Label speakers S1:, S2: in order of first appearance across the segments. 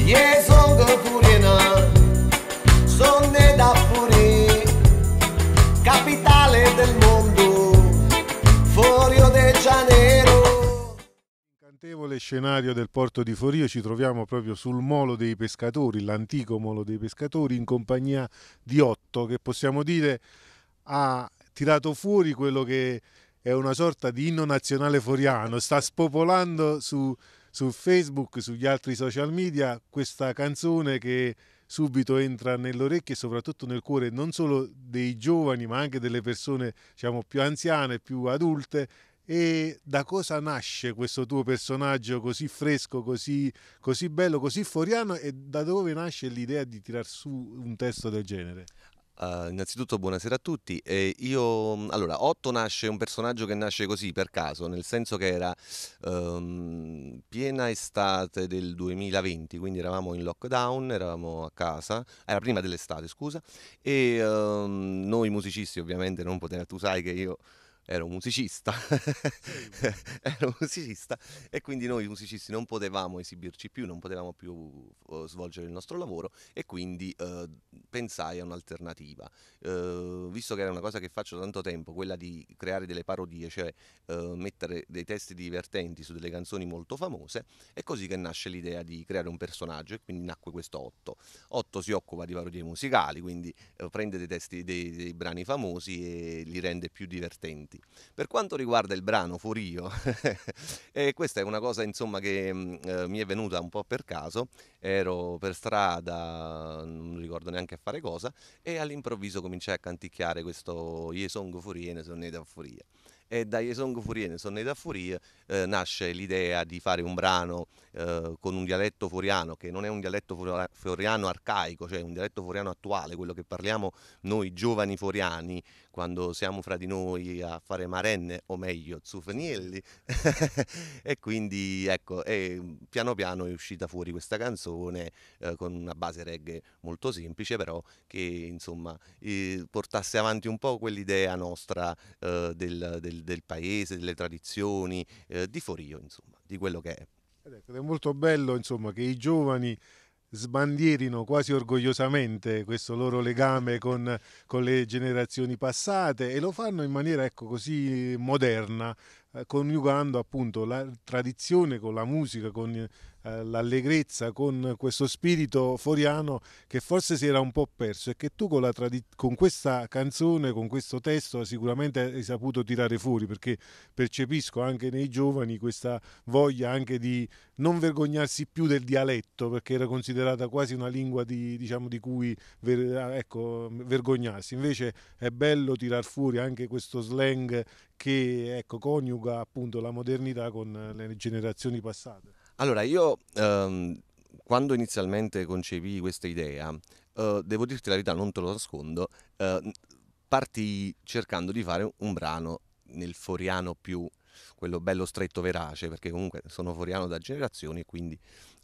S1: Yes, gonna put
S2: incantevole scenario del porto di Forio ci troviamo proprio sul molo dei pescatori, l'antico molo dei pescatori, in compagnia di Otto che possiamo dire ha tirato fuori quello che è una sorta di inno nazionale foriano, sta spopolando su, su Facebook, sugli altri social media questa canzone che subito entra nell'orecchio e soprattutto nel cuore non solo dei giovani ma anche delle persone diciamo, più anziane, più adulte e da cosa nasce questo tuo personaggio così fresco, così, così bello, così foriano e da dove nasce l'idea di tirar su un testo del genere?
S1: Uh, innanzitutto buonasera a tutti. Eh, io, allora, Otto nasce un personaggio che nasce così per caso, nel senso che era um, piena estate del 2020, quindi eravamo in lockdown, eravamo a casa, era prima dell'estate scusa, e um, noi musicisti ovviamente non potevamo, tu sai che io ero musicista, ero musicista e quindi noi musicisti non potevamo esibirci più, non potevamo più uh, svolgere il nostro lavoro e quindi uh, pensai a un'alternativa. Uh, visto che era una cosa che faccio da tanto tempo, quella di creare delle parodie, cioè mettere dei testi divertenti su delle canzoni molto famose, è così che nasce l'idea di creare un personaggio e quindi nacque questo Otto. Otto si occupa di parodie musicali, quindi prende dei testi dei, dei brani famosi e li rende più divertenti. Party. Per quanto riguarda il brano Furio, e eh, questa è una cosa insomma, che mm, eh, mi è venuta un po' per caso, ero per strada, non ricordo neanche a fare cosa, e all'improvviso cominciai a canticchiare questo Ye Song Furie, Ne sono Sonneta Furia e da Yesong Furie, ne sono a Furie, eh, nasce l'idea di fare un brano eh, con un dialetto foriano che non è un dialetto foriano arcaico, cioè un dialetto foriano attuale, quello che parliamo noi giovani foriani quando siamo fra di noi a fare marenne o meglio zufanielli e quindi ecco e piano piano è uscita fuori questa canzone eh, con una base reggae molto semplice però che insomma eh, portasse avanti un po' quell'idea nostra eh, del, del del, del paese, delle tradizioni, eh, di Forio, insomma, di quello che è.
S2: Ed ecco, è molto bello insomma, che i giovani sbandierino quasi orgogliosamente questo loro legame con, con, le generazioni passate e lo fanno in maniera ecco, così moderna, eh, coniugando appunto la tradizione con la musica, con eh, l'allegrezza, con questo spirito foriano che forse si era un po' perso e che tu con, con, questa canzone, con questo testo sicuramente hai saputo tirare fuori perché percepisco anche nei giovani questa voglia anche di non vergognarsi più del dialetto perché era considerata quasi una lingua di, diciamo, di cui ver ah, ecco, vergognarsi. Invece è bello tirar fuori anche questo slang che ecco, coniuga appunto la modernità con le generazioni passate.
S1: Allora, io ehm, quando inizialmente concepii questa idea, ehm, devo dirti la verità, non te lo nascondo, ehm, partii cercando di fare un brano nel foriano più quello bello stretto verace, perché comunque sono foriano da generazioni e quindi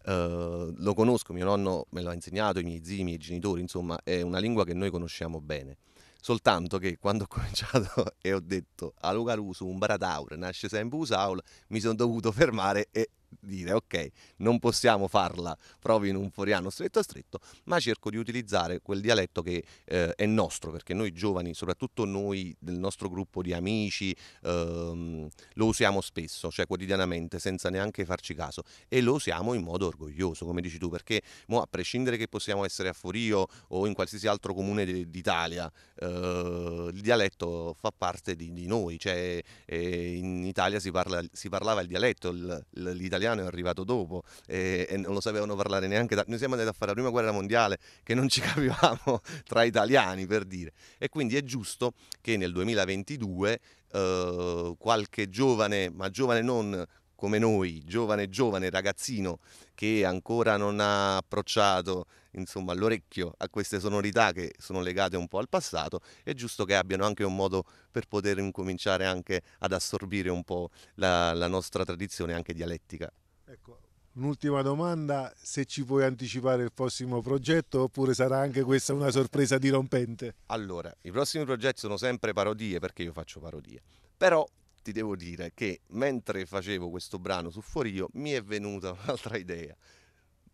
S1: eh, lo conosco, mio nonno me l'ha insegnato, i miei zii, i miei genitori, insomma, è una lingua che noi conosciamo bene. Soltanto che quando ho cominciato e ho detto Alugarusu, un barataur, nasce sempre Usaul, mi sono dovuto fermare e dire ok, non possiamo farla proprio in un foriano stretto a stretto, ma cerco di utilizzare quel dialetto che eh, è nostro, perché noi giovani, soprattutto noi del nostro gruppo di amici, ehm, lo usiamo spesso, cioè quotidianamente, senza neanche farci caso, e lo usiamo in modo orgoglioso, come dici tu, perché mo, a prescindere che possiamo essere a Forio o in qualsiasi altro comune d'Italia, eh, il dialetto fa parte di, di noi, cioè eh, in Italia si, parla, si parlava il dialetto, l'italiano italiano è arrivato dopo e, eh, e non lo sapevano parlare neanche. Da... Noi siamo andati a fare la prima guerra mondiale che non ci capivamo tra italiani per dire. E quindi è giusto che nel 2022 eh, qualche giovane, ma giovane non come noi, giovane, giovane, ragazzino, che ancora non ha approcciato insomma, l'orecchio a queste sonorità che sono legate un po' al passato, è giusto che abbiano anche un modo per poter incominciare anche ad assorbire un po' la, la nostra tradizione anche dialettica.
S2: Ecco, un'ultima domanda, se ci puoi anticipare il prossimo progetto oppure sarà anche questa una sorpresa dirompente?
S1: Allora, i prossimi progetti sono sempre parodie perché io faccio parodie, però ti devo dire che mentre facevo questo brano su Forio mi è venuta un'altra idea.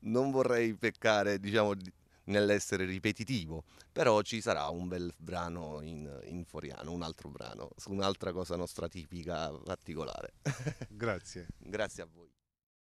S1: Non vorrei peccare, diciamo, nell'essere ripetitivo, però ci sarà un bel brano in, in foriano, un altro brano, su un'altra cosa nostra tipica particolare. Grazie. Grazie a voi.